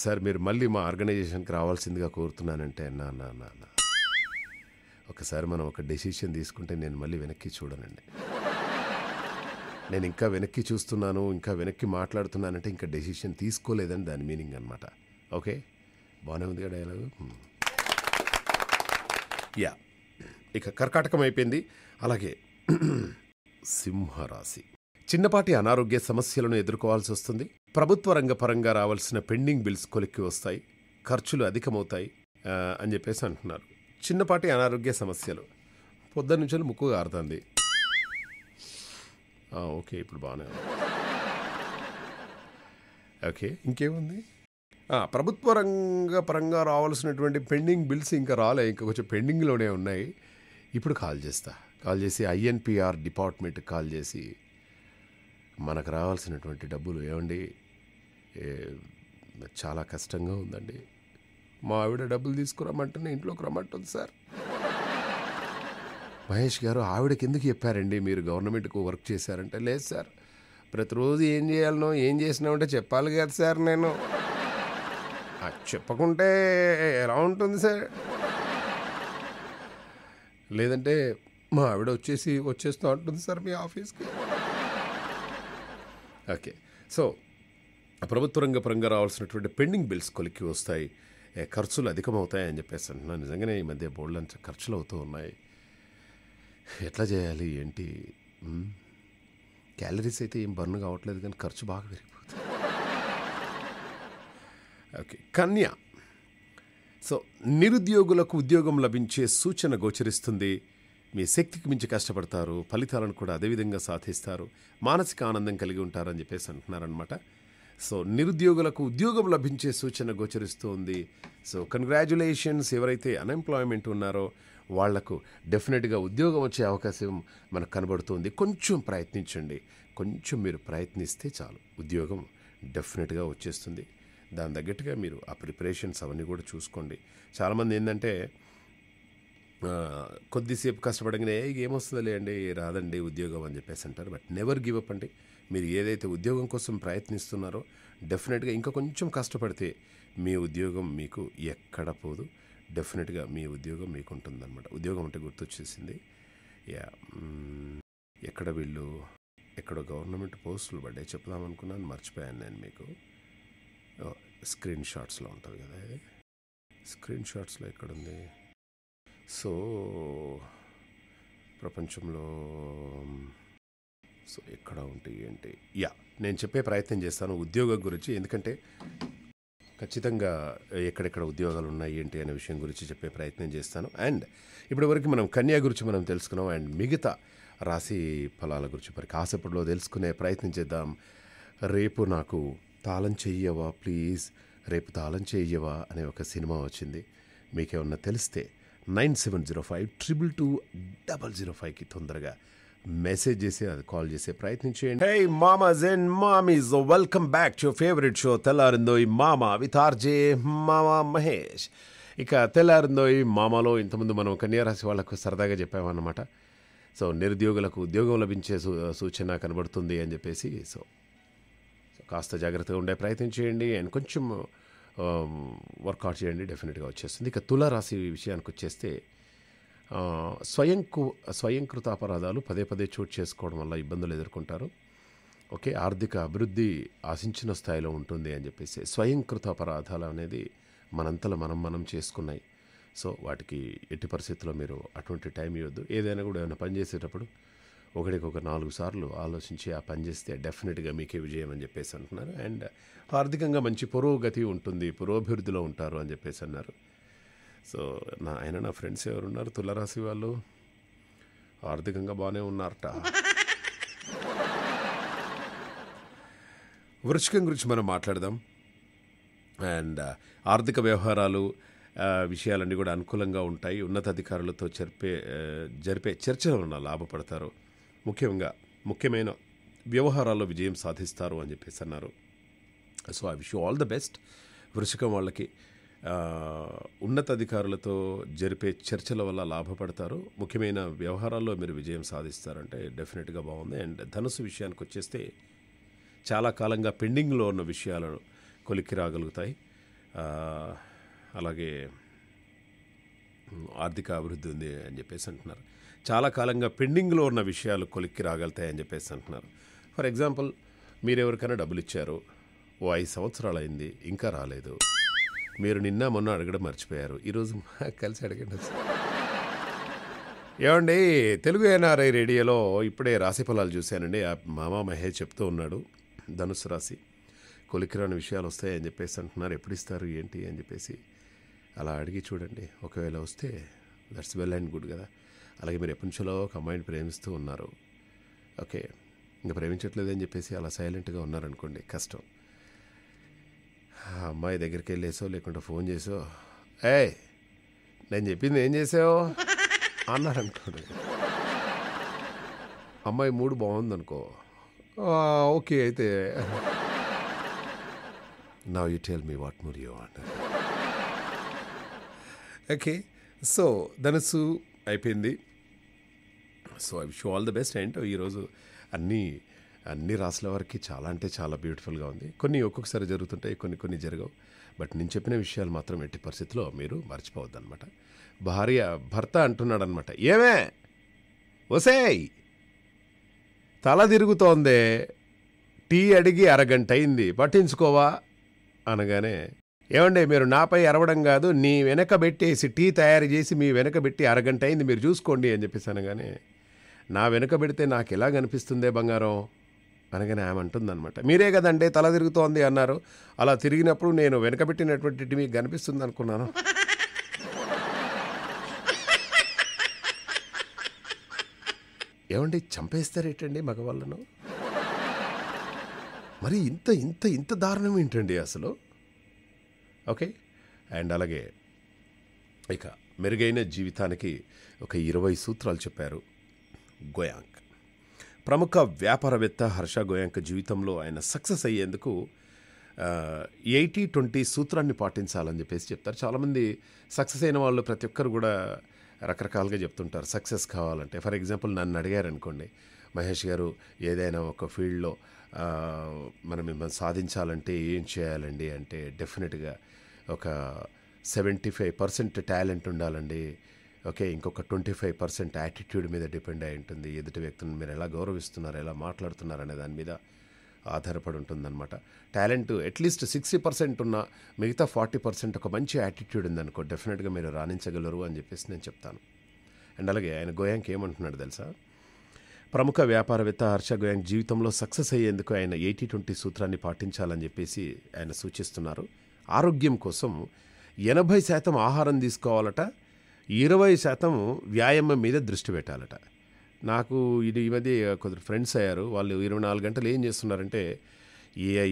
సార్ మీరు మళ్ళీ మా ఆర్గనైజేషన్కి రావాల్సిందిగా కోరుతున్నానంటే నా నా నా నా ఒకసారి మనం ఒక డెసిషన్ తీసుకుంటే నేను మళ్ళీ వెనక్కి చూడనండి నేను ఇంకా వెనక్కి చూస్తున్నాను ఇంకా వెనక్కి మాట్లాడుతున్నానంటే ఇంకా డెసిషన్ తీసుకోలేదని దాని మీనింగ్ అనమాట ఓకే బాగానే ఉందిగా డైలాగు యా ఇక కర్కాటకం అయిపోయింది అలాగే సింహరాశి చిన్నపాటి అనారోగ్య సమస్యలను ఎదుర్కోవాల్సి వస్తుంది ప్రభుత్వ రంగ పరంగా రావాల్సిన పెండింగ్ బిల్స్ కొలిక్కి వస్తాయి ఖర్చులు అధికమవుతాయి అని చెప్పేసి అంటున్నారు చిన్నపాటి అనారోగ్య సమస్యలు నుంచి ముక్కు ఆరుతుంది ఓకే ఇప్పుడు బాగానే ఓకే ఇంకేముంది ప్రభుత్వ రంగ పరంగా రావాల్సినటువంటి పెండింగ్ బిల్స్ ఇంకా రాలే ఇంకా కొంచెం పెండింగ్లోనే ఉన్నాయి ఇప్పుడు కాల్ చేస్తా కాల్ చేసి ఐఎన్పిఆర్ డిపార్ట్మెంట్ కాల్ చేసి మనకు రావాల్సినటువంటి డబ్బులు ఏమండి చాలా కష్టంగా ఉందండి మా ఆవిడ డబ్బులు తీసుకురమ్మంటేనే ఇంట్లోకి రమ్మంటుంది సార్ మహేష్ గారు ఆవిడకి ఎందుకు చెప్పారండి మీరు గవర్నమెంట్కు వర్క్ చేశారంటే లేదు సార్ ప్రతిరోజు ఏం చేయాలనో ఏం చేసినామంటే చెప్పాలి కదా సార్ నేను చెప్పకుంటే ఎలా ఉంటుంది సార్ లేదంటే మా ఆవిడ వచ్చేసి వచ్చేస్తూ ఉంటుంది సార్ మీ ఆఫీస్కి ఓకే సో ప్రభుత్వ రంగ పరంగా రావాల్సినటువంటి పెండింగ్ బిల్స్ కొలిక్కి వస్తాయి ఖర్చులు అధికమవుతాయి అని చెప్పేసి అంటున్నా నిజంగానే ఈ మధ్య బోర్డులంత ఖర్చులు అవుతూ ఉన్నాయి ఎట్లా చేయాలి ఏంటి క్యాలరీస్ అయితే ఏం బర్న్ కావట్లేదు కానీ ఖర్చు బాగా పెరిగిపోతుంది ఓకే కన్య సో నిరుద్యోగులకు ఉద్యోగం లభించే సూచన గోచరిస్తుంది మీ శక్తికి మించి కష్టపడతారు ఫలితాలను కూడా అదేవిధంగా సాధిస్తారు మానసిక ఆనందం కలిగి ఉంటారని చెప్పేసి అంటున్నారనమాట సో నిరుద్యోగులకు ఉద్యోగం లభించే సూచన ఉంది సో కంగ్రాచులేషన్స్ ఎవరైతే అన్ఎంప్లాయ్మెంట్ ఉన్నారో వాళ్లకు డెఫినెట్గా ఉద్యోగం వచ్చే అవకాశం మనకు కనబడుతుంది కొంచెం ప్రయత్నించండి కొంచెం మీరు ప్రయత్నిస్తే చాలు ఉద్యోగం డెఫినెట్గా వచ్చేస్తుంది దాని తగ్గట్టుగా మీరు ఆ ప్రిపరేషన్స్ అవన్నీ కూడా చూసుకోండి చాలామంది ఏంటంటే కొద్దిసేపు కష్టపడంగానే ఏమొస్తుందిలే అండి రాదండి ఉద్యోగం అని చెప్పేసి అంటారు బట్ నెవర్ గివ్ అప్ అండి మీరు ఏదైతే ఉద్యోగం కోసం ప్రయత్నిస్తున్నారో డెఫినెట్గా ఇంకా కొంచెం కష్టపడితే మీ ఉద్యోగం మీకు ఎక్కడ పోదు డెఫినెట్గా మీ ఉద్యోగం మీకు ఉంటుందన్నమాట ఉద్యోగం అంటే గుర్తొచ్చేసింది యా ఎక్కడ వీళ్ళు ఎక్కడ గవర్నమెంట్ పోస్టులు పడ్డాయి చెప్దాం అనుకున్నాను మర్చిపోయాను నేను మీకు స్క్రీన్ షాట్స్లో ఉంటుంది కదా స్క్రీన్ షాట్స్లో ఎక్కడుంది సో ప్రపంచంలో సో ఎక్కడ ఉంటాయి ఏంటి యా నేను చెప్పే ప్రయత్నం చేస్తాను ఉద్యోగం గురించి ఎందుకంటే ఖచ్చితంగా ఎక్కడెక్కడ ఉద్యోగాలు ఉన్నాయి ఏంటి అనే విషయం గురించి చెప్పే ప్రయత్నం చేస్తాను అండ్ ఇప్పటివరకు మనం కన్యా గురించి మనం తెలుసుకున్నాం అండ్ మిగతా రాశి ఫలాల గురించి మరి కాసేపట్లో తెలుసుకునే ప్రయత్నం చేద్దాం రేపు నాకు తాళం చెయ్యవా ప్లీజ్ రేపు తాళం చెయ్యవా అనే ఒక సినిమా వచ్చింది మీకేమన్నా తెలిస్తే nine seven zero five triple two double zero ఫైవ్కి తొందరగా మెసేజ్ చేసి అది కాల్ చేసే ప్రయత్నం చేయండి హే మామాస్ అండ్ మామీస్ welcome back to favourite show తెల్లారిందో ఈ మామ విత్ ఆర్జే మామా మహేష్ ఇక తెల్లారిందో ఈ మామలో ఇంతకుముందు మనం కన్యారాశి వాళ్ళకు సరదాగా చెప్పామన్నమాట సో నిరుద్యోగులకు ఉద్యోగం లభించే సూచన కనబడుతుంది అని చెప్పేసి సో కాస్త జాగ్రత్తగా ఉండే ప్రయత్నం చేయండి అండ్ కొంచెం వర్కౌట్ um, చేయండి డెఫినెట్గా వచ్చేస్తుంది ఇక తులారాశి విషయానికి వచ్చేస్తే స్వయంకు స్వయంకృత అపరాధాలు పదే పదే చోటు చేసుకోవడం వల్ల ఇబ్బందులు ఎదుర్కొంటారు ఓకే ఆర్థిక అభివృద్ధి ఆశించిన స్థాయిలో ఉంటుంది అని చెప్పేసి స్వయంకృత అపరాధాలు అనేది మనంతలో మనం మనం చేసుకున్నాయి సో వాటికి ఎట్టి పరిస్థితుల్లో మీరు అటువంటి టైం ఇవ్వద్దు ఏదైనా కూడా ఏమైనా పని చేసేటప్పుడు ఒకటికొక నాలుగు సార్లు ఆలోచించి ఆ పని చేస్తే డెఫినెట్గా మీకే విజయం అని చెప్పేసి అంటున్నారు అండ్ ఆర్థికంగా మంచి పురోగతి ఉంటుంది పురోభివృద్ధిలో ఉంటారు అని చెప్పేసి అన్నారు సో నా ఆయన నా ఫ్రెండ్స్ ఎవరు ఉన్నారు తులరాశి వాళ్ళు ఆర్థికంగా బాగానే ఉన్నారట వృశ్చికం గురించి మనం మాట్లాడదాం అండ్ ఆర్థిక వ్యవహారాలు విషయాలన్నీ కూడా అనుకూలంగా ఉంటాయి ఉన్నతాధికారులతో జరిపే జరిపే చర్చలు ఉన్న లాభపడతారు ముఖ్యంగా ముఖ్యమైన వ్యవహారాల్లో విజయం సాధిస్తారు అని చెప్పేసి అన్నారు so I wish you all the best వృషికం వాళ్ళకి ఉన్నత అధికారులతో జరిపే చర్చల వల్ల లాభపడతారు ముఖ్యమైన వ్యవహారాల్లో మీరు విజయం సాధిస్తారంటే డెఫినెట్గా బాగుంది అండ్ ధనుసు విషయానికి వచ్చేస్తే చాలా కాలంగా పెండింగ్లో ఉన్న విషయాలను కొలిక్కి రాగలుగుతాయి అలాగే ఆర్థిక అభివృద్ధి ఉంది అని చెప్పేసి అంటున్నారు చాలా కాలంగా పెండింగ్లో ఉన్న విషయాలు కొలిక్కి రాగలుగుతాయని చెప్పేసి అంటున్నారు ఫర్ ఎగ్జాంపుల్ మీరు ఎవరికైనా డబ్బులు ఇచ్చారు ఓ ఐదు సంవత్సరాలు అయింది ఇంకా రాలేదు మీరు నిన్న మొన్న అడగడం మర్చిపోయారు ఈరోజు కలిసి అడగండి ఏమండి తెలుగు ఎన్ఆర్ఐ రేడియోలో ఇప్పుడే రాశి ఫలాలు చూశానండి మామ మహేష్ చెప్తూ ఉన్నాడు ధనుసు రాశి కొలికిరాని విషయాలు వస్తాయని చెప్పేసి అంటున్నారు ఎప్పుడు ఇస్తారు ఏంటి అని చెప్పేసి అలా అడిగి చూడండి ఒకవేళ వస్తే దట్స్ వెల్ అండ్ గుడ్ కదా అలాగే మీరు ఎప్పటి నుంచో ఒక అమ్మాయిని ప్రేమిస్తూ ఉన్నారు ఓకే ఇంకా ప్రేమించట్లేదని చెప్పేసి అలా సైలెంట్గా ఉన్నారనుకోండి కష్టం ఆ అమ్మాయి దగ్గరికి వెళ్ళేసో లేకుంటే ఫోన్ చేసో ఏ నేను చెప్పింది ఏం చేసావు అన్నారనుకోండి అమ్మాయి మూడు బాగుందనుకో ఓకే అయితే నా you tell me what more you అన్నారు ఓకే సో ధనుసు అయిపోయింది so I show all the best and ఈరోజు అన్నీ అన్ని రాసుల వారికి చాలా అంటే చాలా బ్యూటిఫుల్గా ఉంది కొన్ని ఒక్కొక్కసారి జరుగుతుంటాయి కొన్ని కొన్ని జరగవు బట్ నేను చెప్పిన విషయాలు మాత్రం ఎట్టి పరిస్థితిలో మీరు మర్చిపోవద్దు అనమాట భార్య భర్త అంటున్నాడు అనమాట ఏమే ఒసేయ్ తల తిరుగుతోందే టీ అడిగి అరగంట అయింది పట్టించుకోవా అనగానే ఏమండి మీరు నాపై అరవడం కాదు నీ వెనక పెట్టేసి టీ తయారు చేసి మీ వెనక పెట్టి అరగంట అయింది మీరు చూసుకోండి అని చెప్పేసి అనగానే నా వెనక పెడితే నాకు ఎలా కనిపిస్తుందే బంగారం అనగానే ఆమె అంటుందన్నమాట మీరే కదండి తల తిరుగుతోంది అన్నారు అలా తిరిగినప్పుడు నేను వెనకబెట్టినటువంటి మీకు కనిపిస్తుంది అనుకున్నాను ఏమండి చంపేస్తారేటండి మగవాళ్ళను మరి ఇంత ఇంత ఇంత దారుణం ఏంటండి అసలు ఓకే అండ్ అలాగే ఇక మెరుగైన జీవితానికి ఒక ఇరవై సూత్రాలు చెప్పారు గోయాంక్ ప్రముఖ వ్యాపారవేత్త హర్ష గోయాంక్ జీవితంలో ఆయన సక్సెస్ అయ్యేందుకు ఎయిటీ ట్వంటీ సూత్రాన్ని పాటించాలని చెప్పేసి చెప్తారు చాలామంది సక్సెస్ అయిన వాళ్ళు ప్రతి ఒక్కరు కూడా రకరకాలుగా చెప్తుంటారు సక్సెస్ కావాలంటే ఫర్ ఎగ్జాంపుల్ నన్ను అడిగారు అనుకోండి మహేష్ గారు ఏదైనా ఒక ఫీల్డ్లో మనం మిమ్మల్ని సాధించాలంటే ఏం చేయాలండి అంటే డెఫినెట్గా ఒక సెవెంటీ ఫైవ్ పర్సెంట్ టాలెంట్ ఉండాలండి ఓకే ఇంకొక ట్వంటీ ఫైవ్ పర్సెంట్ యాటిట్యూడ్ మీద డిపెండ్ అయి ఉంటుంది ఎదుటి వ్యక్తులను మీరు ఎలా గౌరవిస్తున్నారు ఎలా మాట్లాడుతున్నారు అనే దాని మీద ఆధారపడి ఉంటుందన్నమాట టాలెంట్ అట్లీస్ట్ సిక్స్టీ పర్సెంట్ ఉన్న మిగతా ఫార్టీ పర్సెంట్ ఒక మంచి యాటిట్యూడ్ ఉందనుకో డెఫినెట్గా మీరు రాణించగలరు అని చెప్పేసి నేను చెప్తాను అండ్ అలాగే ఆయన గోయాంక్ ఏమంటున్నాడు తెలుసా ప్రముఖ వ్యాపారవేత్త హర్ష గోయాంక్ జీవితంలో సక్సెస్ అయ్యేందుకు ఆయన ఎయిటీ ట్వంటీ సూత్రాన్ని పాటించాలని చెప్పేసి ఆయన సూచిస్తున్నారు ఆరోగ్యం కోసం ఎనభై శాతం ఆహారం తీసుకోవాలట ఇరవై శాతం వ్యాయామం మీద దృష్టి పెట్టాలట నాకు ఇది ఈ మధ్య కొద్ది ఫ్రెండ్స్ అయ్యారు వాళ్ళు ఇరవై నాలుగు గంటలు ఏం చేస్తున్నారంటే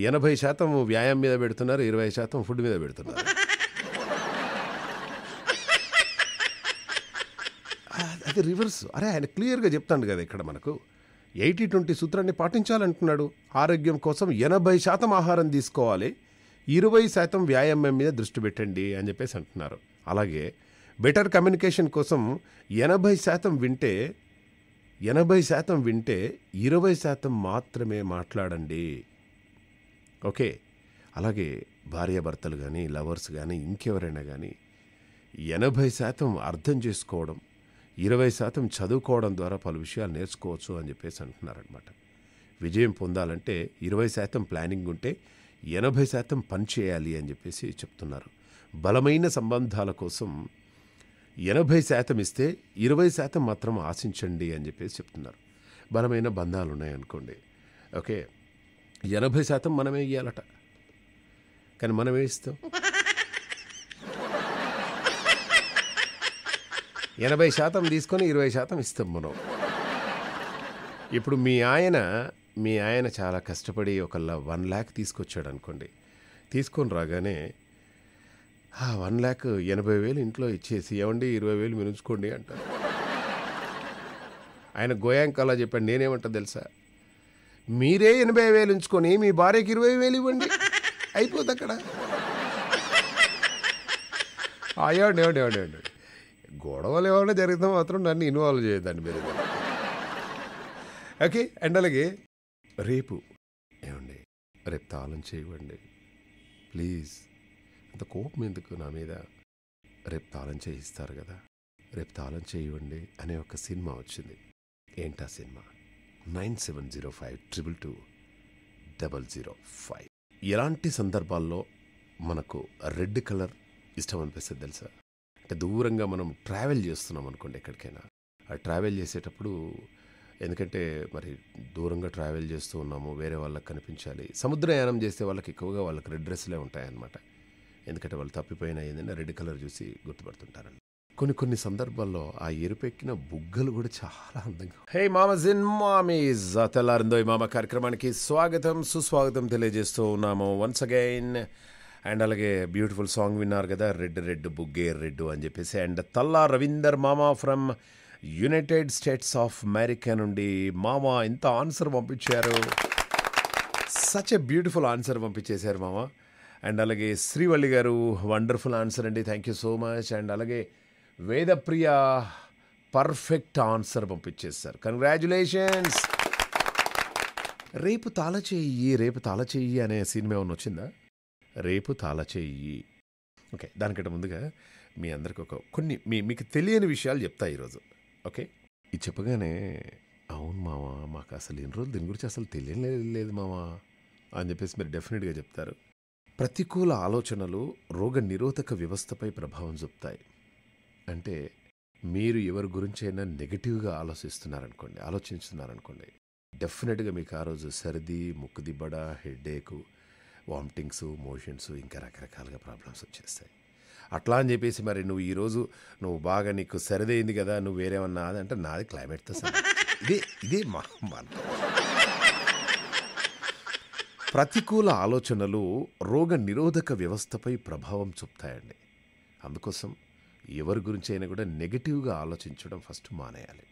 ఎనభై శాతం వ్యాయామం మీద పెడుతున్నారు ఇరవై శాతం ఫుడ్ మీద పెడుతున్నారు అది రివర్స్ అరే ఆయన క్లియర్గా చెప్తాడు కదా ఇక్కడ మనకు ఎయిటీ ట్వంటీ సూత్రాన్ని పాటించాలంటున్నాడు ఆరోగ్యం కోసం ఎనభై శాతం ఆహారం తీసుకోవాలి ఇరవై శాతం వ్యాయామం మీద దృష్టి పెట్టండి అని చెప్పేసి అంటున్నారు అలాగే బెటర్ కమ్యూనికేషన్ కోసం ఎనభై శాతం వింటే ఎనభై శాతం వింటే ఇరవై శాతం మాత్రమే మాట్లాడండి ఓకే అలాగే భార్యాభర్తలు కానీ లవర్స్ కానీ ఇంకెవరైనా కానీ ఎనభై శాతం అర్థం చేసుకోవడం ఇరవై శాతం చదువుకోవడం ద్వారా పలు విషయాలు నేర్చుకోవచ్చు అని చెప్పేసి అంటున్నారనమాట విజయం పొందాలంటే ఇరవై శాతం ప్లానింగ్ ఉంటే ఎనభై శాతం పనిచేయాలి అని చెప్పేసి చెప్తున్నారు బలమైన సంబంధాల కోసం ఎనభై శాతం ఇస్తే ఇరవై శాతం మాత్రం ఆశించండి అని చెప్పేసి చెప్తున్నారు బలమైన బంధాలు ఉన్నాయనుకోండి ఓకే ఎనభై శాతం మనమే ఇయ్యాలట కానీ మనమే ఇస్తాం ఎనభై శాతం తీసుకొని ఇరవై శాతం ఇస్తాం మనం ఇప్పుడు మీ ఆయన మీ ఆయన చాలా కష్టపడి ఒక వన్ ల్యాక్ తీసుకొచ్చాడు అనుకోండి తీసుకొని రాగానే ఆ వన్ ల్యాక్ ఎనభై వేలు ఇంట్లో ఇచ్చేసి ఏమండి ఇరవై వేలు మినుంచుకోండి అంటారు ఆయన గోయాంక అలా చెప్పాడు నేనేమంటా తెలుసా మీరే ఎనభై వేలు ఉంచుకొని మీ భార్యకి ఇరవై వేలు ఇవ్వండి అయిపోద్ది అక్కడ అయ్యండి ఏమండి ఏమండి ఏమండి గొడవలు ఏమైనా జరిగితే మాత్రం నన్ను ఇన్వాల్వ్ చేయదండి మీరు ఓకే అండ్ అలాగే రేపు ఏమండి రేపు తాళం చేయవండి ప్లీజ్ అంత కోపం ఎందుకు నా మీద రేపు తాళం చేయిస్తారు కదా రేపు తాళం చేయండి అనే ఒక సినిమా వచ్చింది ఏంటా cinema nine seven zero five triple two double zero five ఎలాంటి సందర్భాల్లో మనకు రెడ్ కలర్ ఇష్టం అనిపిస్తుంది తెలుసా అంటే దూరంగా మనం ట్రావెల్ చేస్తున్నాం అనుకోండి ఎక్కడికైనా ఆ ట్రావెల్ చేసేటప్పుడు ఎందుకంటే మరి దూరంగా ట్రావెల్ చేస్తూ ఉన్నాము వేరే వాళ్ళకి కనిపించాలి సముద్రయానం చేస్తే వాళ్ళకి ఎక్కువగా వాళ్ళకి రెడ్ డ్రెస్లే ఉంటాయన్నమాట ఎందుకంటే వాళ్ళు తప్పిపోయిన ఏదైనా రెడ్ కలర్ చూసి గుర్తుపడుతుంటారండి కొన్ని కొన్ని సందర్భాల్లో ఆ ఎరుపెక్కిన బుగ్గలు కూడా చాలా అందంగా హే మామ జిన్ మామీజ్ తెల్లారిందో మామ కార్యక్రమానికి స్వాగతం సుస్వాగతం తెలియజేస్తూ ఉన్నాము వన్స్ అగైన్ అండ్ అలాగే బ్యూటిఫుల్ సాంగ్ విన్నారు కదా రెడ్ రెడ్ బుగ్గే రెడ్ అని చెప్పేసి అండ్ తల్లా రవీందర్ మామ from United States of America నుండి మామ ఇంత ఆన్సర్ పంపించారు సచ్ ఎ బ్యూటిఫుల్ ఆన్సర్ పంపించేశారు మామ అండ్ అలాగే శ్రీవల్లి గారు వండర్ఫుల్ ఆన్సర్ అండి thank you so much and అలాగే వేదప్రియ పర్ఫెక్ట్ ఆన్సర్ పంపించేశారు కంగ్రాచులేషన్స్ రేపు తాళచేయి రేపు తాళచేయి అనే సినిమా ఏమైనా వచ్చిందా రేపు తాళచేయి ఓకే దానికంటే ముందుగా మీ అందరికి ఒక కొన్ని మీ మీకు తెలియని విషయాలు చెప్తా ఈరోజు ఓకే ఇది చెప్పగానే అవును మామ మాకు అసలు ఎన్ని రోజులు దీని గురించి అసలు తెలియలేదు లేదు మామ అని చెప్పేసి మీరు డెఫినెట్గా చెప్తారు ప్రతికూల ఆలోచనలు రోగ నిరోధక వ్యవస్థపై ప్రభావం చూపుతాయి అంటే మీరు ఎవరి గురించి అయినా నెగిటివ్గా ఆలోచిస్తున్నారనుకోండి ఆలోచిస్తున్నారనుకోండి డెఫినెట్గా మీకు ఆ రోజు సర్ది ముక్కుదిబ్బడ హెడేకు వామిటింగ్స్ మోషన్స్ ఇంకా రకరకాలుగా ప్రాబ్లమ్స్ వచ్చేస్తాయి అట్లా అని చెప్పేసి మరి నువ్వు ఈరోజు నువ్వు బాగా నీకు సరిదైంది కదా నువ్వు వేరేమన్నా అదంటే నాది క్లైమేట్తో సరే ఇదే ఇదే మా ప్రతికూల ఆలోచనలు రోగ నిరోధక వ్యవస్థపై ప్రభావం చూపుతాయండి అందుకోసం ఎవరి గురించి అయినా కూడా నెగిటివ్గా ఆలోచించడం ఫస్ట్ మానేయాలి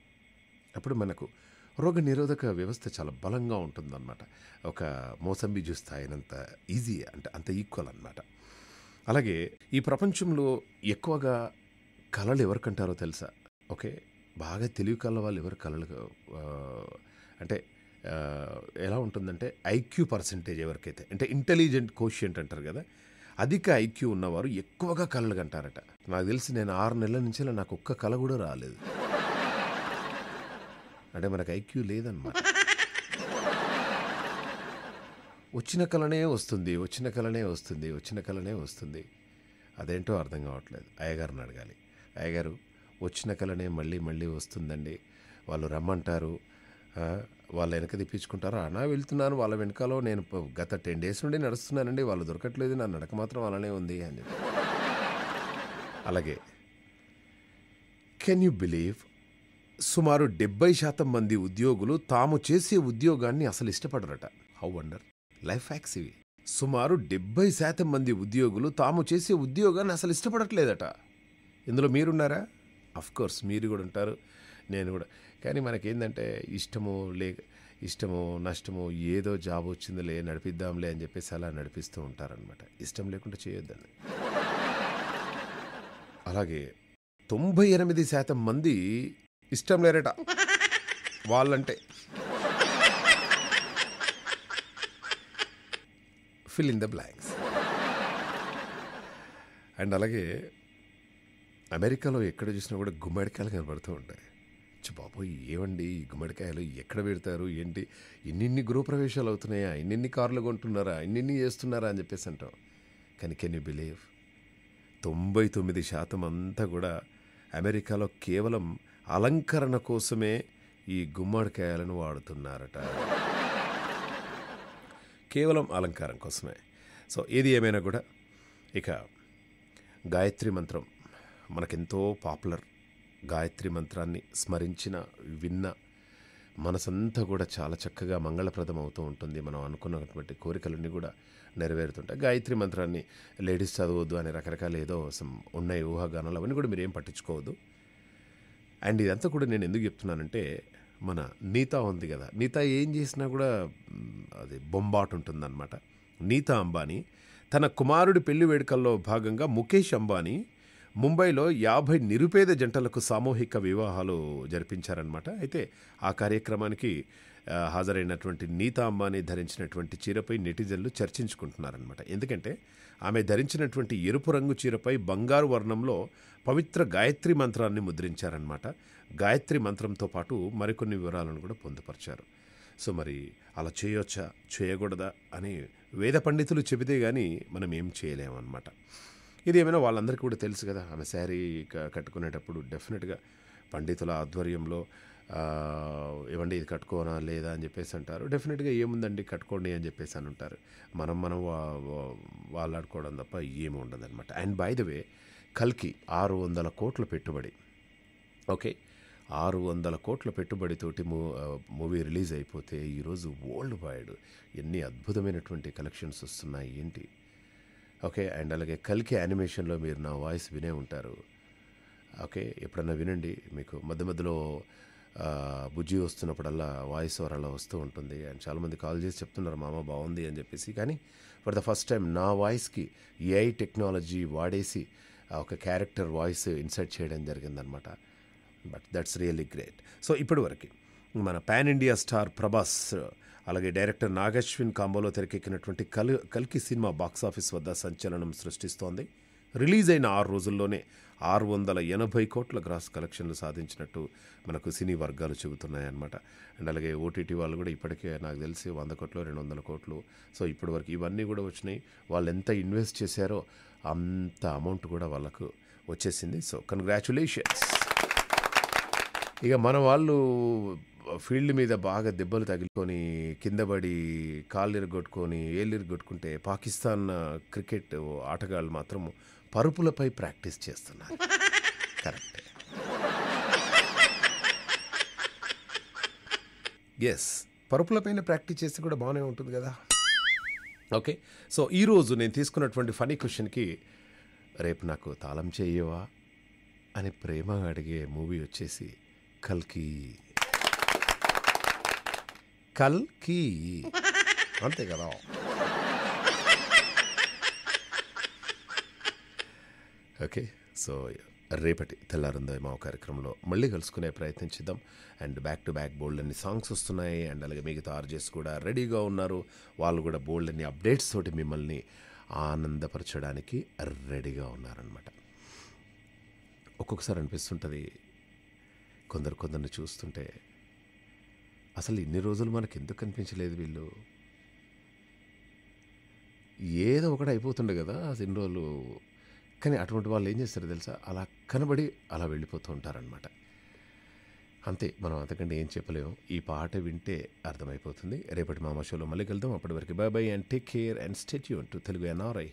అప్పుడు మనకు రోగ నిరోధక వ్యవస్థ చాలా బలంగా ఉంటుందన్నమాట ఒక మోసంబి జ్యూస్ తాగినంత ఈజీ అంటే అంత ఈక్వల్ అనమాట అలాగే ఈ ప్రపంచంలో ఎక్కువగా కళలు ఎవరికంటారో తెలుసా ఓకే బాగా తెలివి కళ్ళ వాళ్ళు ఎవరు కళలు అంటే ఎలా ఉంటుందంటే ఐక్యూ పర్సంటేజ్ ఎవరికైతే అంటే ఇంటెలిజెంట్ కోషియంట్ అంటారు కదా అధిక ఐక్యూ ఉన్నవారు ఎక్కువగా కళలు కంటారట నాకు తెలిసి నేను ఆరు నెలల నుంచి నాకు ఒక్క కళ కూడా రాలేదు అంటే మనకు ఐక్యూ లేదన్నమాట వచ్చిన కళనే వస్తుంది వచ్చిన కళనే వస్తుంది వచ్చిన కళనే వస్తుంది అదేంటో అర్థం కావట్లేదు అయ్యగారిని అడగాలి అయ్యగారు వచ్చిన కళనే మళ్ళీ మళ్ళీ వస్తుందండి వాళ్ళు రమ్మంటారు వాళ్ళు వెనక తెప్పించుకుంటారు అన్నా వెళ్తున్నాను వాళ్ళ వెనకాలో నేను గత టెన్ డేస్ నుండి నడుస్తున్నానండి వాళ్ళు దొరకట్లేదు నా నడక మాత్రం అలానే ఉంది అని అలాగే కెన్ యూ బిలీవ్ సుమారు డెబ్బై శాతం మంది ఉద్యోగులు తాము చేసే ఉద్యోగాన్ని అసలు ఇష్టపడరట హౌ వండర్ లైఫ్ హ్యాక్స్ ఇవి సుమారు డెబ్బై శాతం మంది ఉద్యోగులు తాము చేసే ఉద్యోగాన్ని అసలు ఇష్టపడట్లేదట ఇందులో మీరున్నారా కోర్స్ మీరు కూడా ఉంటారు నేను కూడా కానీ మనకేందంటే ఇష్టము లే ఇష్టము నష్టము ఏదో జాబ్ వచ్చిందిలే నడిపిద్దాంలే అని చెప్పేసి అలా నడిపిస్తూ ఉంటారనమాట ఇష్టం లేకుండా చేయొద్దండి అలాగే తొంభై ఎనిమిది శాతం మంది ఇష్టం లేరట వాళ్ళంటే fill in the blanks and అలాగే అమెరికాలో ఎక్కడ చూసినా కూడా గుమ్మడికాయలు కనబడుతూ ఉంటాయి బాబు ఏమండి ఈ గుమ్మడికాయలు ఎక్కడ పెడతారు ఏంటి ఇన్నిన్ని గృహప్రవేశాలు అవుతున్నాయా ఇన్నిన్ని కార్లు కొంటున్నారా ఇన్నిన్ని చేస్తున్నారా అని చెప్పేసి అంటాం కానీ కెన్ యూ బిలీవ్ తొంభై తొమ్మిది శాతం అంతా కూడా అమెరికాలో కేవలం అలంకరణ కోసమే ఈ గుమ్మడికాయలను వాడుతున్నారట కేవలం అలంకారం కోసమే సో ఏది ఏమైనా కూడా ఇక గాయత్రి మంత్రం మనకెంతో పాపులర్ గాయత్రి మంత్రాన్ని స్మరించిన విన్న మనసంతా కూడా చాలా చక్కగా మంగళప్రదం అవుతూ ఉంటుంది మనం అనుకున్నటువంటి కోరికలన్నీ కూడా నెరవేరుతుంటాయి గాయత్రి మంత్రాన్ని లేడీస్ చదవద్దు అనే రకరకాల ఏదో ఉన్నాయి ఊహాగానాలు అవన్నీ కూడా మీరు ఏం పట్టించుకోవద్దు అండ్ ఇదంతా కూడా నేను ఎందుకు చెప్తున్నానంటే మన నీత ఉంది కదా నీత ఏం చేసినా కూడా అది బొంబాటు ఉంటుందన్నమాట నీత అంబానీ తన కుమారుడి పెళ్లి వేడుకల్లో భాగంగా ముఖేష్ అంబానీ ముంబైలో యాభై నిరుపేద జంటలకు సామూహిక వివాహాలు జరిపించారనమాట అయితే ఆ కార్యక్రమానికి హాజరైనటువంటి నీతా అంబానీ ధరించినటువంటి చీరపై నెటిజన్లు చర్చించుకుంటున్నారనమాట ఎందుకంటే ఆమె ధరించినటువంటి ఎరుపు రంగు చీరపై బంగారు వర్ణంలో పవిత్ర గాయత్రి మంత్రాన్ని ముద్రించారనమాట గాయత్రి మంత్రంతో పాటు మరికొన్ని వివరాలను కూడా పొందుపరిచారు సో మరి అలా చేయొచ్చా చేయకూడదా అని వేద పండితులు చెబితే కానీ మనం ఏం చేయలేమన్నమాట ఇది ఏమైనా వాళ్ళందరికీ కూడా తెలుసు కదా ఆమె శారీ కట్టుకునేటప్పుడు డెఫినెట్గా పండితుల ఆధ్వర్యంలో ఇవ్వండి ఇది కట్టుకోనా లేదా అని చెప్పేసి అంటారు డెఫినెట్గా ఏముందండి కట్టుకోండి అని చెప్పేసి అని ఉంటారు మనం మనం వాళ్ళాడుకోవడం తప్ప ఏమి ఉండదు అనమాట అండ్ బై ద వే కల్కి ఆరు వందల కోట్ల పెట్టుబడి ఓకే ఆరు వందల కోట్ల పెట్టుబడితోటి మూ మూవీ రిలీజ్ అయిపోతే ఈరోజు వరల్డ్ వైడ్ ఎన్ని అద్భుతమైనటువంటి కలెక్షన్స్ వస్తున్నాయి ఏంటి ఓకే అండ్ అలాగే కల్కి యానిమేషన్లో మీరు నా వాయిస్ వినే ఉంటారు ఓకే ఎప్పుడన్నా వినండి మీకు మధ్య మధ్యలో బుజ్జి వస్తున్నప్పుడల్లా వాయిస్ ఓవర్ అలా వస్తూ ఉంటుంది అండ్ చాలామంది కాల్ చేసి చెప్తున్నారు మామ బాగుంది అని చెప్పేసి కానీ ఫర్ ద ఫస్ట్ టైం నా వాయిస్కి ఏఐ టెక్నాలజీ వాడేసి ఒక క్యారెక్టర్ వాయిస్ ఇన్సర్ట్ చేయడం జరిగిందనమాట but that's really great so ఇప్పటి వరకు మన పాన్ ఇండియా స్టార్ ప్రభాస్ అలాగే డైరెక్టర్ నాగశ్విన్ కాంబోలో తెరకెక్కినటువంటి కల్ కల్కి సినిమా బాక్సాఫీస్ వద్ద సంచలనం సృష్టిస్తోంది రిలీజ్ అయిన ఆరు రోజుల్లోనే ఆరు వందల ఎనభై కోట్ల గ్రాస్ కలెక్షన్లు సాధించినట్టు మనకు సినీ వర్గాలు చెబుతున్నాయన్నమాట అండ్ అలాగే ఓటీటీ వాళ్ళు కూడా ఇప్పటికే నాకు తెలిసి వంద కోట్లు రెండు వందల కోట్లు సో ఇప్పటివరకు ఇవన్నీ కూడా వచ్చినాయి వాళ్ళు ఎంత ఇన్వెస్ట్ చేశారో అంత అమౌంట్ కూడా వాళ్ళకు వచ్చేసింది సో కంగ్రాచులేషన్స్ ఇక మన వాళ్ళు ఫీల్డ్ మీద బాగా దెబ్బలు తగిలుకొని కిందపడి కాళ్ళిరు కొట్టుకొని ఏళ్ళిరు కొట్టుకుంటే పాకిస్తాన్ క్రికెట్ ఆటగాళ్ళు మాత్రం పరుపులపై ప్రాక్టీస్ చేస్తున్నారు కరెక్ట్ ఎస్ పరుపులపైన ప్రాక్టీస్ చేస్తే కూడా బాగానే ఉంటుంది కదా ఓకే సో ఈరోజు నేను తీసుకున్నటువంటి ఫనీ క్వశ్చన్కి రేపు నాకు తాళం చేయవా అని ప్రేమగా అడిగే మూవీ వచ్చేసి కల్కి కల్కి అంతే కదా ఓకే సో రేపటి తెల్లారుందేమో కార్యక్రమంలో మళ్ళీ కలుసుకునే ప్రయత్నించిద్దాం and back to back bold అన్ని సాంగ్స్ వస్తున్నాయి అండ్ అలాగే మిగతా ఆర్జెస్ కూడా రెడీగా ఉన్నారు వాళ్ళు కూడా బోల్డ్ అన్ని అప్డేట్స్ తోటి మిమ్మల్ని ఆనందపరచడానికి రెడీగా ఉన్నారనమాట ఒక్కొక్కసారి అనిపిస్తుంటుంది కొందరు కొందరిని చూస్తుంటే అసలు ఇన్ని రోజులు మనకు ఎందుకు కనిపించలేదు వీళ్ళు ఏదో ఒకటి అయిపోతుండే కదా ఇన్ని రోజులు కానీ అటువంటి వాళ్ళు ఏం చేస్తారు తెలుసా అలా కనబడి అలా వెళ్ళిపోతూ ఉంటారనమాట అంతే మనం అంతకంటే ఏం చెప్పలేము ఈ పాట వింటే అర్థమైపోతుంది రేపటి మామ షోలో మళ్ళీ వెళ్దాం అప్పటి వరకు bye bye and take care and statue to Telugu NRI